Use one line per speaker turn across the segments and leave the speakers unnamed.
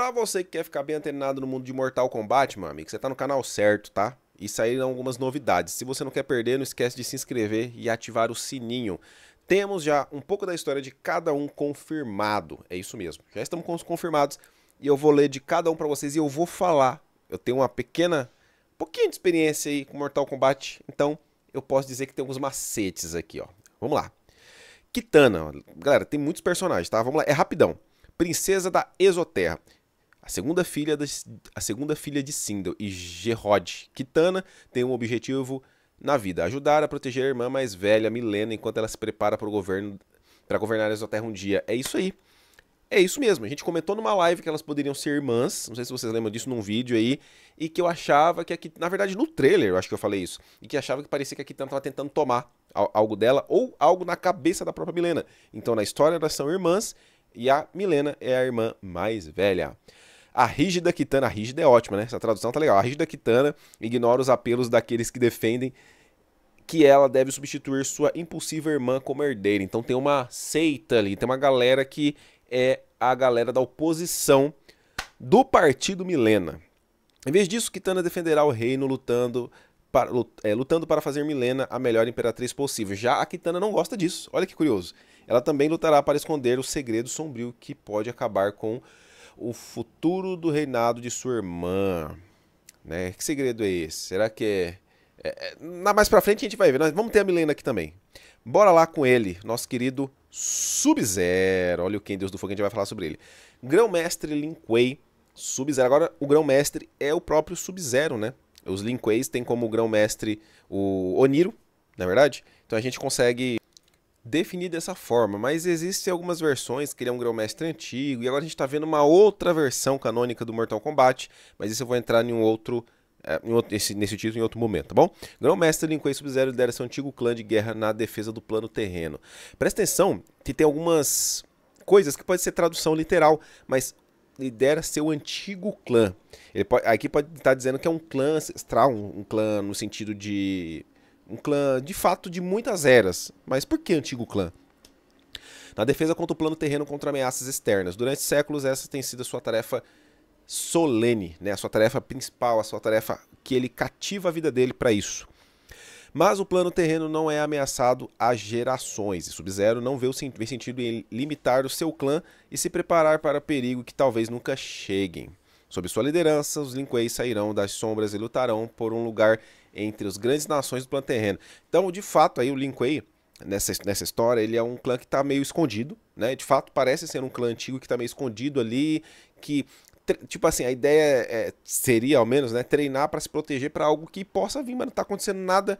Pra você que quer ficar bem antenado no mundo de Mortal Kombat, meu amigo, você tá no canal certo, tá? E saíram é algumas novidades. Se você não quer perder, não esquece de se inscrever e ativar o sininho. Temos já um pouco da história de cada um confirmado. É isso mesmo. Já estamos com os confirmados e eu vou ler de cada um para vocês e eu vou falar. Eu tenho uma pequena, pouquinho de experiência aí com Mortal Kombat, então eu posso dizer que tem alguns macetes aqui, ó. Vamos lá. Kitana, galera, tem muitos personagens, tá? Vamos lá, é rapidão. Princesa da Exoterra. A segunda filha, das, a segunda filha de Sindel e Gerod, Kitana, tem um objetivo na vida: ajudar a proteger a irmã mais velha, Milena, enquanto ela se prepara para o governo para governar a Terra um dia. É isso aí. É isso mesmo. A gente comentou numa live que elas poderiam ser irmãs. Não sei se vocês lembram disso num vídeo aí. E que eu achava que aqui. Na verdade, no trailer eu acho que eu falei isso. E que achava que parecia que a Kitana estava tentando tomar algo dela ou algo na cabeça da própria Milena. Então, na história, elas são irmãs. E a Milena é a irmã mais velha. A rígida quitana, a rígida é ótima, né? Essa tradução tá legal. A rígida quitana ignora os apelos daqueles que defendem que ela deve substituir sua impulsiva irmã como herdeira. Então tem uma seita ali, tem uma galera que é a galera da oposição do partido Milena. Em vez disso, Kitana defenderá o reino lutando para, é, lutando para fazer Milena a melhor imperatriz possível. Já a Kitana não gosta disso. Olha que curioso. Ela também lutará para esconder o segredo sombrio que pode acabar com o futuro do reinado de sua irmã. Né? Que segredo é esse? Será que é, é. é... Na mais pra frente a gente vai ver. Nós vamos ter a Milena aqui também. Bora lá com ele, nosso querido Sub-Zero. Olha o quem Deus do Fogo, a gente vai falar sobre ele. Grão-mestre Lin Kuei, Sub-Zero. Agora, o grão-mestre é o próprio Sub-Zero, né? Os Lin Kueis têm como grão-mestre o Oniro, na é verdade? Então a gente consegue definir dessa forma, mas existem algumas versões que ele é um grão-mestre antigo, e agora a gente está vendo uma outra versão canônica do Mortal Kombat, mas isso eu vou entrar em um outro, é, em outro esse, nesse título em outro momento, tá bom? Grão-mestre Linquei Sub-Zero lidera seu antigo clã de guerra na defesa do plano terreno. Presta atenção que tem algumas coisas que pode ser tradução literal, mas lidera seu antigo clã. Ele pode, aqui pode estar tá dizendo que é um clã ancestral, um, um clã no sentido de um clã, de fato, de muitas eras. Mas por que antigo clã? Na defesa contra o plano terreno contra ameaças externas. Durante séculos, essa tem sido a sua tarefa solene, né? a sua tarefa principal, a sua tarefa que ele cativa a vida dele para isso. Mas o plano terreno não é ameaçado há gerações, e Sub-Zero não vê, o, vê sentido em limitar o seu clã e se preparar para perigo que talvez nunca cheguem. Sob sua liderança, os Linquei sairão das sombras e lutarão por um lugar entre as grandes nações do plano terreno. Então, de fato, aí o Linkway, nessa, nessa história, ele é um clã que está meio escondido, né? De fato, parece ser um clã antigo que está meio escondido ali, que tipo assim, a ideia é, seria, ao menos, né, treinar para se proteger para algo que possa vir, mas não tá acontecendo nada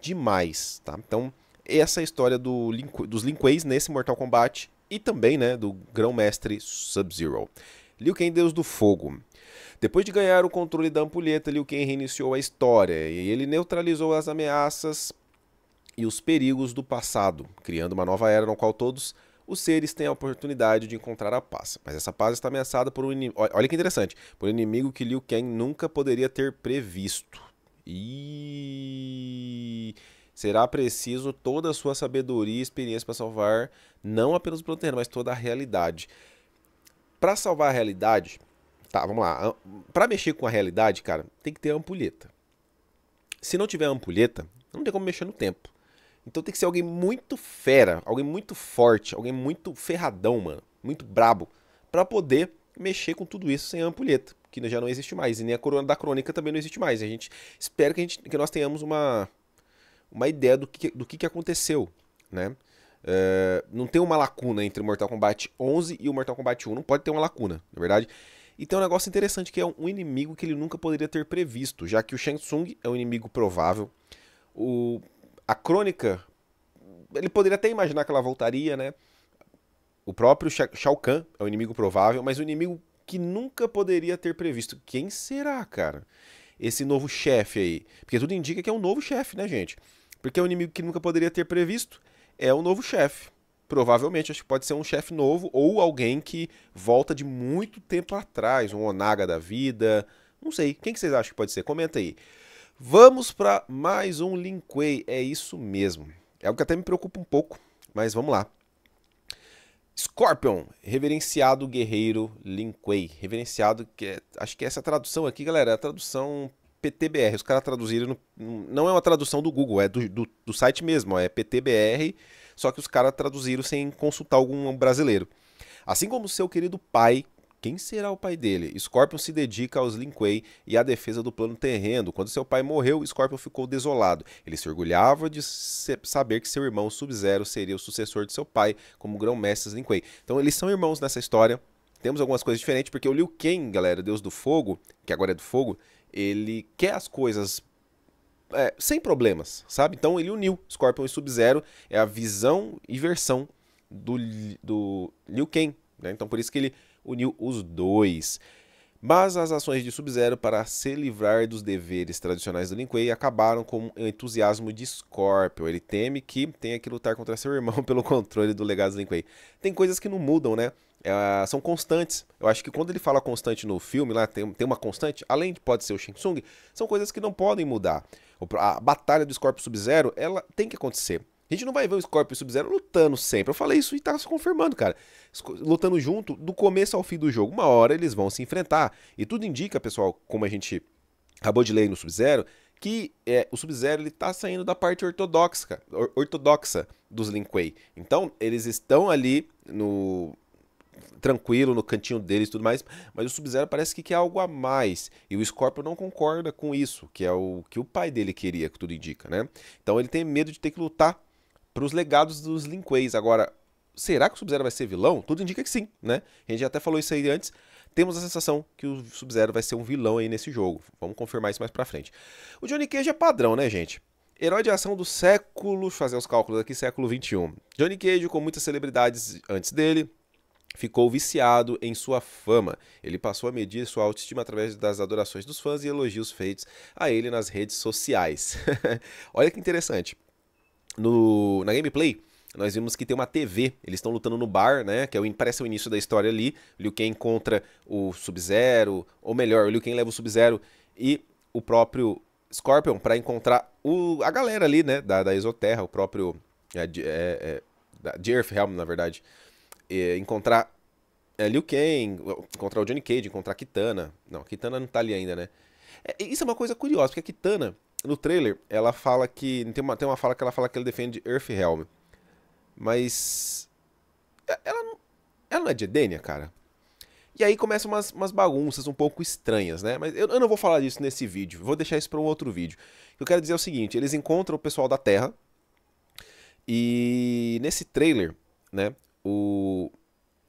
demais, tá? Então, essa é a história do Link, dos Linkways nesse Mortal Kombat e também, né, do Grão-Mestre Sub-Zero. Liu Kang, Deus do Fogo. Depois de ganhar o controle da ampulheta, Liu Kang reiniciou a história e ele neutralizou as ameaças e os perigos do passado, criando uma nova era no qual todos os seres têm a oportunidade de encontrar a paz. Mas essa paz está ameaçada por um inimigo. Olha que interessante. Por um inimigo que Liu Kang nunca poderia ter previsto. E será preciso toda a sua sabedoria e experiência para salvar não apenas o plano terreno, mas toda a realidade. Para salvar a realidade, Tá, vamos lá. Para mexer com a realidade, cara, tem que ter ampulheta. Se não tiver ampulheta, não tem como mexer no tempo. Então tem que ser alguém muito fera, alguém muito forte, alguém muito ferradão, mano, muito brabo, para poder mexer com tudo isso sem a ampulheta, que já não existe mais, e nem a corona da crônica também não existe mais. A gente espera que, a gente, que nós tenhamos uma, uma ideia do que, do que, que aconteceu, né? Uh, não tem uma lacuna entre o Mortal Kombat 11 e o Mortal Kombat 1, não pode ter uma lacuna, na verdade. E então, tem é um negócio interessante que é um inimigo que ele nunca poderia ter previsto, já que o Shang Tsung é um inimigo provável. O, a crônica, ele poderia até imaginar que ela voltaria, né? O próprio Shao Kahn é um inimigo provável, mas um inimigo que nunca poderia ter previsto. Quem será, cara? Esse novo chefe aí. Porque tudo indica que é um novo chefe, né, gente? Porque é um inimigo que nunca poderia ter previsto é o um novo chefe. Provavelmente, acho que pode ser um chefe novo ou alguém que volta de muito tempo atrás, um Onaga da vida. Não sei. Quem que vocês acham que pode ser? Comenta aí. Vamos para mais um Linkway. É isso mesmo. É algo que até me preocupa um pouco, mas vamos lá. Scorpion, reverenciado guerreiro Kuei, Reverenciado, que é, acho que essa tradução aqui, galera, é a tradução PTBR. Os caras traduziram. No, não é uma tradução do Google, é do, do, do site mesmo, ó, é PTBR só que os caras traduziram sem consultar algum brasileiro. Assim como seu querido pai, quem será o pai dele? Scorpion se dedica aos Lin Kuei e à defesa do plano terreno. Quando seu pai morreu, Scorpion ficou desolado. Ele se orgulhava de saber que seu irmão Sub-Zero seria o sucessor de seu pai como grão-mestre Lin Kuei. Então eles são irmãos nessa história. Temos algumas coisas diferentes, porque o Liu Kang, galera, Deus do Fogo, que agora é do Fogo, ele quer as coisas é, sem problemas, sabe? Então ele uniu Scorpion e Sub-Zero, é a visão e versão do, do Liu Kang, né? Então por isso que ele uniu os dois. Mas as ações de Sub-Zero para se livrar dos deveres tradicionais do Lin Kuei acabaram com o entusiasmo de Scorpio. Ele teme que tenha que lutar contra seu irmão pelo controle do legado do Lin Kuei. Tem coisas que não mudam, né? É, são constantes. Eu acho que quando ele fala constante no filme, lá tem, tem uma constante, além de pode ser o Shinsung, Tsung, são coisas que não podem mudar. A batalha do Scorpio Sub-Zero, ela tem que acontecer. A gente não vai ver o Scorpion e o Sub-Zero lutando sempre. Eu falei isso e tá se confirmando, cara. Lutando junto do começo ao fim do jogo. Uma hora eles vão se enfrentar. E tudo indica, pessoal, como a gente acabou de ler no Sub-Zero, que é, o Sub-Zero ele tá saindo da parte ortodoxa, or ortodoxa dos Lin Kuei. Então, eles estão ali no tranquilo no cantinho deles e tudo mais, mas o Sub-Zero parece que quer algo a mais, e o Scorpion não concorda com isso, que é o que o pai dele queria, que tudo indica, né? Então ele tem medo de ter que lutar para os legados dos Linqueis. Agora, será que o Sub-Zero vai ser vilão? Tudo indica que sim, né? A gente já até falou isso aí antes. Temos a sensação que o Sub-Zero vai ser um vilão aí nesse jogo. Vamos confirmar isso mais pra frente. O Johnny Cage é padrão, né, gente? herói de ação do século, fazer os cálculos aqui, século 21. Johnny Cage, com muitas celebridades antes dele, ficou viciado em sua fama. Ele passou a medir sua autoestima através das adorações dos fãs e elogios feitos a ele nas redes sociais. Olha que interessante no, na gameplay, nós vimos que tem uma TV. Eles estão lutando no bar, né? Que é o, parece o início da história ali. Liu Kang encontra o Sub-Zero, ou melhor, o Liu Kang leva o Sub-Zero e o próprio Scorpion para encontrar o, a galera ali, né? Da, da Exoterra, o próprio. É, é, é, de Earth Helm, na verdade. É, encontrar é, Liu Kang, encontrar o Johnny Cage, encontrar a Kitana. Não, a Kitana não tá ali ainda, né? É, isso é uma coisa curiosa, porque a Kitana no trailer, ela fala que. Tem uma, tem uma fala que ela fala que ele defende Helm. Mas. Ela, ela não é de Edenia, cara. E aí começam umas, umas, bagunças um pouco estranhas, né? Mas eu, eu, não vou falar disso nesse vídeo, vou deixar isso para um outro vídeo. Eu quero dizer é o seguinte: eles encontram o pessoal da Terra. E nesse trailer, né? O.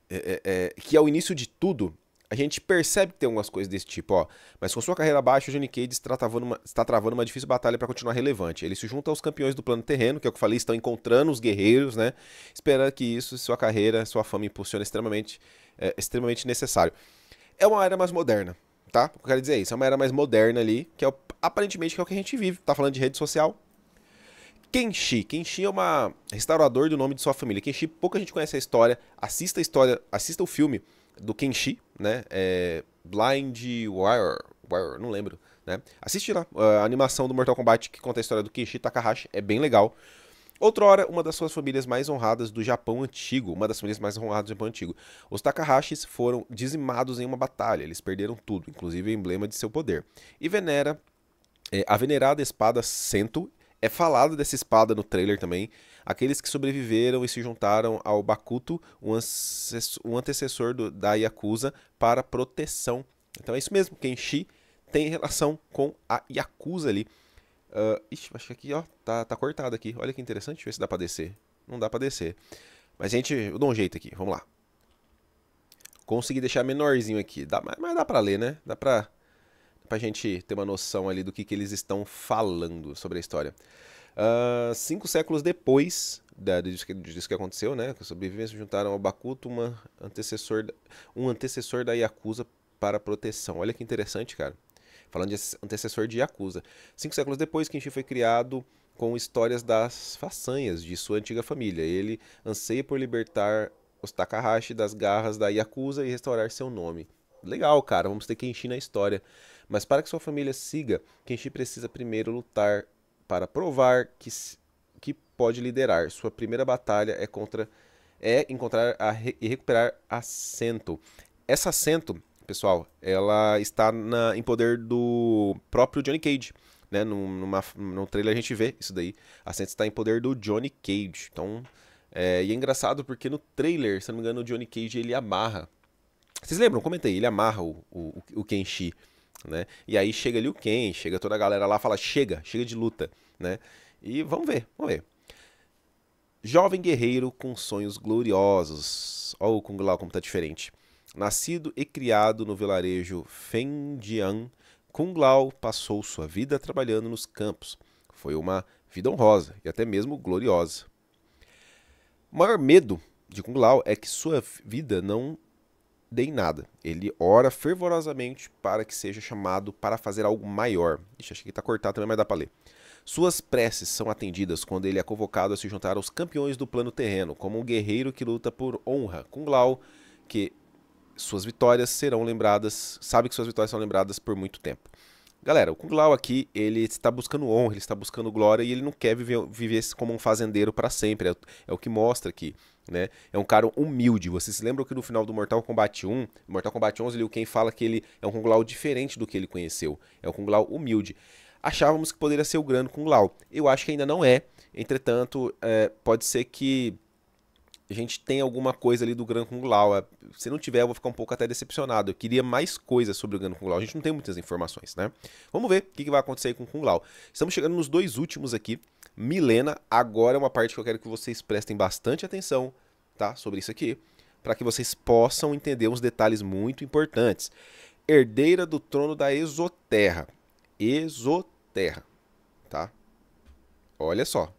É, é, é que é o início de tudo, a gente percebe que tem algumas coisas desse tipo, ó. Mas com sua carreira baixa, o Johnny Cage está travando uma, está travando uma difícil batalha para continuar relevante. Ele se junta aos campeões do plano terreno, que é o que eu falei, estão encontrando os guerreiros, né? Esperando que isso, sua carreira, sua fama impulsione extremamente, é, extremamente necessário. É uma era mais moderna, tá? Eu quero dizer é isso, é uma era mais moderna ali, que é o, aparentemente que é o que a gente vive. Tá falando de rede social. Kenshi. Kenshi é uma restaurador do nome de sua família. Kenshi, pouca gente conhece a história. Assista a história, assista o filme do Kenshi, né? É Blind Wire, Wire, não lembro, né? Assiste lá a animação do Mortal Kombat que conta a história do Kenshi Takahashi, é bem legal. Outrora, uma das suas famílias mais honradas do Japão antigo, uma das famílias mais honradas do Japão antigo. Os Takahashis foram dizimados em uma batalha, eles perderam tudo, inclusive o emblema de seu poder. E venera é, a venerada espada Sento é falado dessa espada no trailer também. Aqueles que sobreviveram e se juntaram ao Bakuto, um antecessor do, da Yakuza, para proteção. Então é isso mesmo, Kenshi tem relação com a Yakuza ali. Uh, ixi, acho que aqui, ó, tá, tá cortado aqui. Olha que interessante, deixa eu ver se dá pra descer. Não dá pra descer. Mas, gente, eu dou um jeito aqui, vamos lá. Consegui deixar menorzinho aqui, dá, mas, mas dá pra ler, né? Dá pra, pra gente ter uma noção ali do que, que eles estão falando sobre a história. Uh, cinco séculos depois da, disso, que, disso que aconteceu, né? Que os sobreviventes juntaram ao Bakuto uma antecessor, um antecessor da Yakuza para proteção. Olha que interessante, cara. Falando de antecessor de Yakuza. Cinco séculos depois, Kenshin foi criado com histórias das façanhas de sua antiga família. Ele anseia por libertar os Takahashi das garras da Yakuza e restaurar seu nome. Legal, cara, vamos ter Kenshin na história. Mas para que sua família siga, Kenshin precisa primeiro lutar para provar que, que pode liderar. Sua primeira batalha é contra é encontrar a, e recuperar assento. Essa assento, pessoal, ela está na, em poder do próprio Johnny Cage. Né? Numa, no trailer a gente vê isso daí. Assento está em poder do Johnny Cage. Então, é, e é engraçado porque no trailer, se não me engano, o Johnny Cage ele amarra. Vocês lembram? Comentei, ele amarra o, o, o Kenshi né? E aí chega ali o Ken, chega toda a galera lá, fala chega, chega de luta, né? E vamos ver, vamos ver. Jovem guerreiro com sonhos gloriosos. Olha o Kung Lao como tá diferente. Nascido e criado no vilarejo Fengdian, Kung Lao passou sua vida trabalhando nos campos. Foi uma vida honrosa e até mesmo gloriosa. O maior medo de Kung Lao é que sua vida não dei nada. Ele ora fervorosamente para que seja chamado para fazer algo maior. Ixi, acho que está cortado também, mas dá para ler. Suas preces são atendidas quando ele é convocado a se juntar aos campeões do plano terreno, como um guerreiro que luta por honra, com Glau, que suas vitórias serão lembradas, sabe que suas vitórias são lembradas por muito tempo. Galera, o Kung Lao aqui, ele está buscando honra, ele está buscando glória e ele não quer viver, viver como um fazendeiro para sempre. É, é, o que mostra aqui né? É um cara humilde. Vocês lembram que no final do Mortal Kombat 1, Mortal Kombat 11, Liu Kang fala que ele é um Kung Lao diferente do que ele conheceu. É um Kung Lao humilde. Achávamos que poderia ser o grande Kung Lao. Eu acho que ainda não é. Entretanto, é, pode ser que a gente tem alguma coisa ali do Gran Kung Lao. É, se não tiver, eu vou ficar um pouco até decepcionado. Eu queria mais coisas sobre o Gran Kung Lao. A gente não tem muitas informações, né? Vamos ver o que, vai acontecer aí com o Kung Lao. Estamos chegando nos dois últimos aqui. Milena, agora é uma parte que eu quero que vocês prestem bastante atenção, tá? Sobre isso aqui. Para que vocês possam entender uns detalhes muito importantes. Herdeira do trono da Exoterra. Exoterra, tá? Olha só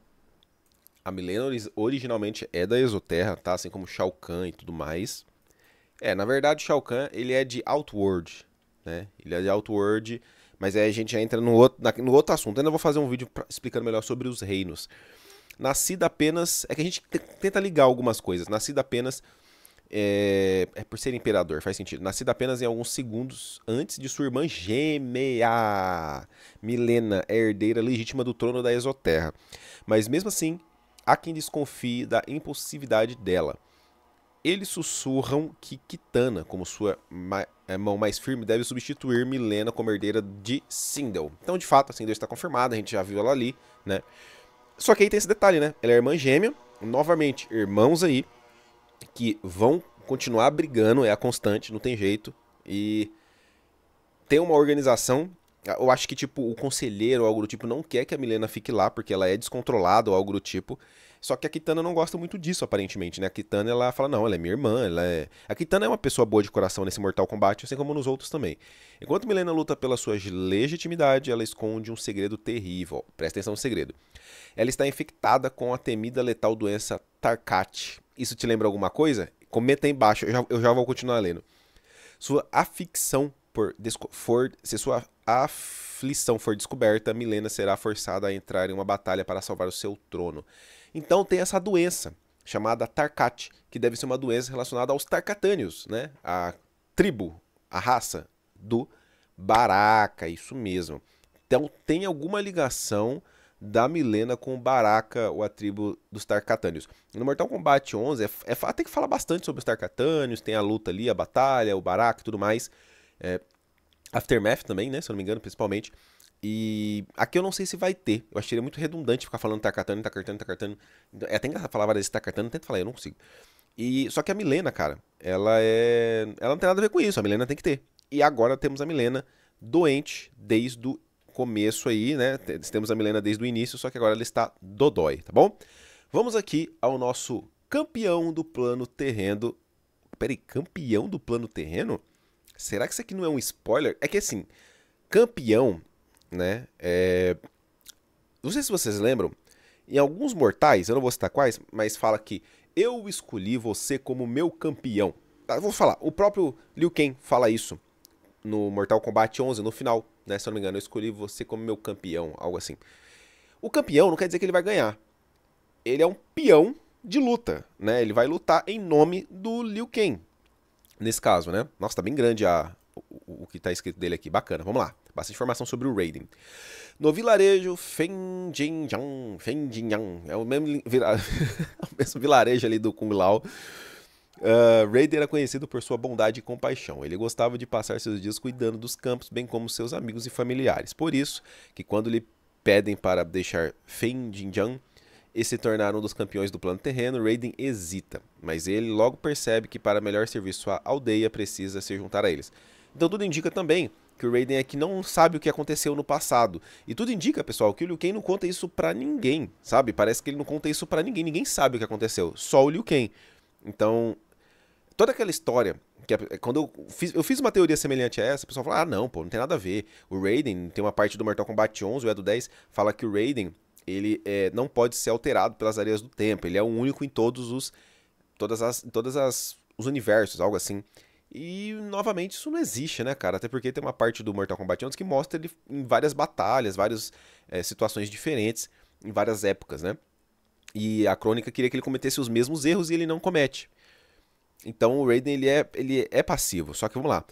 a Milena originalmente é da Exoterra, tá? Assim como Shao Kahn e tudo mais. É, na verdade, Shao Kahn, ele é de Outward, né? Ele é de Outward, mas aí a gente já entra no outro, no outro assunto. ainda vou fazer um vídeo explicando melhor sobre os reinos. Nascida apenas... É que a gente tenta ligar algumas coisas. Nascida apenas... É, é por ser imperador, faz sentido. Nascida apenas em alguns segundos antes de sua irmã gêmea. Milena é herdeira legítima do trono da Exoterra. Mas mesmo assim, há quem desconfie da impulsividade dela. Eles sussurram que Kitana, como sua ma é, mão mais firme, deve substituir Milena como herdeira de Sindel. Então, de fato, a Sindel está confirmada, a gente já viu ela ali, né? Só que aí tem esse detalhe, né? Ela é irmã gêmea, novamente, irmãos aí, que vão continuar brigando, é a constante, não tem jeito. E tem uma organização eu acho que, tipo, o conselheiro ou algo do tipo não quer que a Milena fique lá, porque ela é descontrolada ou algo do tipo. Só que a Kitana não gosta muito disso, aparentemente, né? A Kitana, ela fala, não, ela é minha irmã, ela é... A Kitana é uma pessoa boa de coração nesse Mortal Kombat, assim como nos outros também. Enquanto Milena luta pela sua legitimidade, ela esconde um segredo terrível. Presta atenção no segredo. Ela está infectada com a temida letal doença Tarkat. Isso te lembra alguma coisa? Comenta aí embaixo, eu já, eu já vou continuar lendo. Sua aficção por... For, se sua a aflição for descoberta, Milena será forçada a entrar em uma batalha para salvar o seu trono. Então tem essa doença, chamada Tarkat, que deve ser uma doença relacionada aos Tarkatânios, né? A tribo, a raça do Baraka, isso mesmo. Então tem alguma ligação da Milena com o Baraka, ou a tribo dos Tarkatânios. No Mortal Kombat 11, é, é, tem que falar bastante sobre os Tarkatânios, tem a luta ali, a batalha, o Baraka e tudo mais. É, Aftermath também, né? Se eu não me engano, principalmente. E aqui eu não sei se vai ter. Eu achei muito redundante ficar falando Takatani, tá Takatani, tá Takatani. Tá é até engraçado falar várias vezes Takatani, tento falar, eu não consigo. E, só que a Milena, cara, ela é. Ela não tem nada a ver com isso, a Milena tem que ter. E agora temos a Milena doente desde o começo aí, né? Temos a Milena desde o início, só que agora ela está dodói, tá bom? Vamos aqui ao nosso campeão do plano terreno. Peraí, campeão do plano terreno? Será que isso aqui não é um spoiler? É que assim, campeão, né? É... Não sei se vocês lembram, em alguns mortais, eu não vou citar quais, mas fala que eu escolhi você como meu campeão. Ah, vou falar, o próprio Liu Kang fala isso no Mortal Kombat 11, no final, né? Se eu não me engano, eu escolhi você como meu campeão, algo assim. O campeão não quer dizer que ele vai ganhar. Ele é um peão de luta, né? Ele vai lutar em nome do Liu Kang, nesse caso, né? Nossa, tá bem grande a, o, o que tá escrito dele aqui. Bacana, vamos lá. Bastante informação sobre o Raiden. No vilarejo Fengjinjiang, Fengjinjiang, é o mesmo, o mesmo vilarejo ali do Kung Lao. Uh, era conhecido por sua bondade e compaixão. Ele gostava de passar seus dias cuidando dos campos, bem como seus amigos e familiares. Por isso que quando lhe pedem para deixar Fengjinjiang, e se tornar um dos campeões do plano terreno, Raiden hesita, mas ele logo percebe que para melhor servir sua aldeia precisa se juntar a eles. Então tudo indica também que o Raiden aqui não sabe o que aconteceu no passado. E tudo indica, pessoal, que o Liu Kang não conta isso para ninguém, sabe? Parece que ele não conta isso para ninguém, ninguém sabe o que aconteceu, só o Liu Kang. Então, toda aquela história que quando eu fiz, eu fiz uma teoria semelhante a essa, o pessoal fala: "Ah, não, pô, não tem nada a ver. O Raiden tem uma parte do Mortal Kombat 11, ou é do 10, fala que o Raiden ele é, não pode ser alterado pelas areias do tempo. Ele é o único em todos os todas as todas as os universos, algo assim. E novamente isso não existe, né, cara? Até porque tem uma parte do Mortal Kombat 11 que mostra ele em várias batalhas, várias é, situações diferentes, em várias épocas, né? E a crônica queria que ele cometesse os mesmos erros e ele não comete. Então o Raiden ele é, ele é passivo. Só que vamos lá.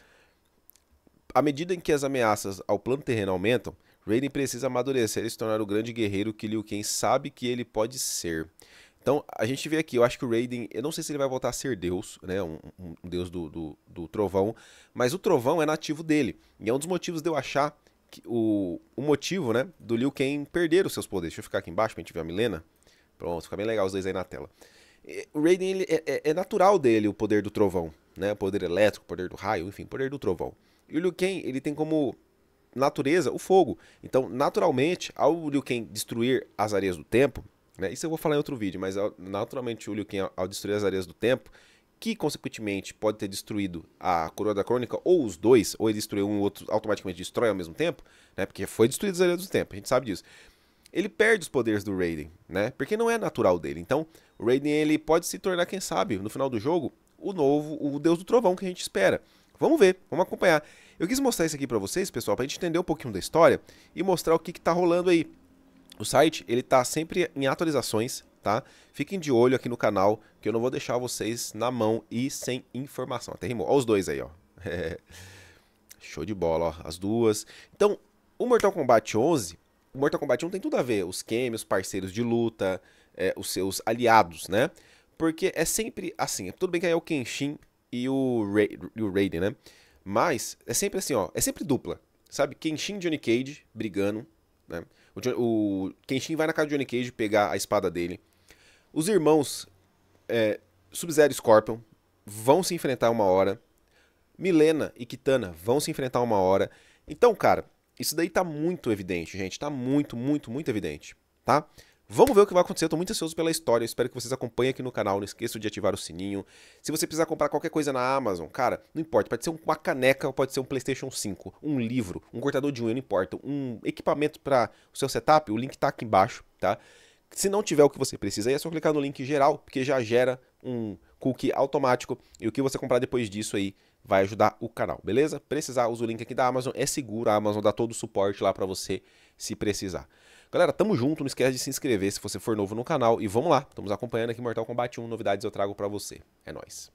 À medida em que as ameaças ao plano terreno aumentam, Raiden precisa amadurecer e se tornar o grande guerreiro que Liu Kang sabe que ele pode ser. Então, a gente vê aqui, eu acho que o Raiden, eu não sei se ele vai voltar a ser Deus, né? Um, um Deus do, do, do, trovão, mas o trovão é nativo dele. E é um dos motivos de eu achar que o, o motivo, né, do Liu Kang perder os seus poderes. Deixa eu ficar aqui embaixo pra gente ver a Milena. Pronto, fica bem legal os dois aí na tela. O Raiden, ele, é, é, é natural dele o poder do trovão, né? O poder elétrico, o poder do raio, enfim, o poder do trovão. E o Liu Kang, ele tem como natureza, o fogo. Então, naturalmente, ao Liu Kang destruir as areias do tempo, né, isso eu vou falar em outro vídeo, mas naturalmente o Liu Kang, ao destruir as areias do tempo, que consequentemente pode ter destruído a Coroa da Crônica, ou os dois, ou ele destruiu um, o outro automaticamente destrói ao mesmo tempo, né, porque foi destruído as areias do tempo, a gente sabe disso. Ele perde os poderes do Raiden, né, porque não é natural dele. Então, o Raiden ele pode se tornar, quem sabe, no final do jogo, o novo, o Deus do Trovão que a gente espera. Vamos ver, vamos acompanhar. Eu quis mostrar isso aqui para vocês, pessoal, para a gente entender um pouquinho da história e mostrar o que, está rolando aí. O site, ele tá sempre em atualizações, tá? Fiquem de olho aqui no canal, que eu não vou deixar vocês na mão e sem informação. Até rimou. Ó os dois aí, ó. Show de bola, ó. As duas. Então, o Mortal Kombat 11, o Mortal Kombat 1 tem tudo a ver. Os os parceiros de luta, é, os seus aliados, né? Porque é sempre assim. Tudo bem que aí é o Kenshin e o, Ra e o Raiden, né? Mas é sempre assim, ó. É sempre dupla. Sabe? Kenshin e Johnny Cage brigando, né? O, o Kenshin vai na casa do Johnny Cage pegar a espada dele. Os irmãos é, Sub-Zero e Scorpion vão se enfrentar uma hora. Milena e Kitana vão se enfrentar uma hora. Então, cara, isso daí tá muito evidente, gente. Tá muito, muito, muito evidente, tá? Vamos ver o que vai acontecer. Eu tô muito ansioso pela história. Eu espero que vocês acompanhem aqui no canal. Não esqueçam de ativar o sininho. Se você precisar comprar qualquer coisa na Amazon, cara, não importa. Pode ser uma caneca, pode ser um PlayStation 5, um livro, um cortador de unha, não importa. Um equipamento para o seu setup, o link tá aqui embaixo, tá? Se não tiver o que você precisa, aí é só clicar no link geral, porque já gera um cookie automático. E o que você comprar depois disso aí vai ajudar o canal, beleza? Precisar, usa o link aqui da Amazon. É seguro, a Amazon dá todo o suporte lá para você se precisar. Galera, tamo junto, não esquece de se inscrever se você for novo no canal e vamos lá, estamos acompanhando aqui Mortal Kombat 1, novidades eu trago para você. É nós.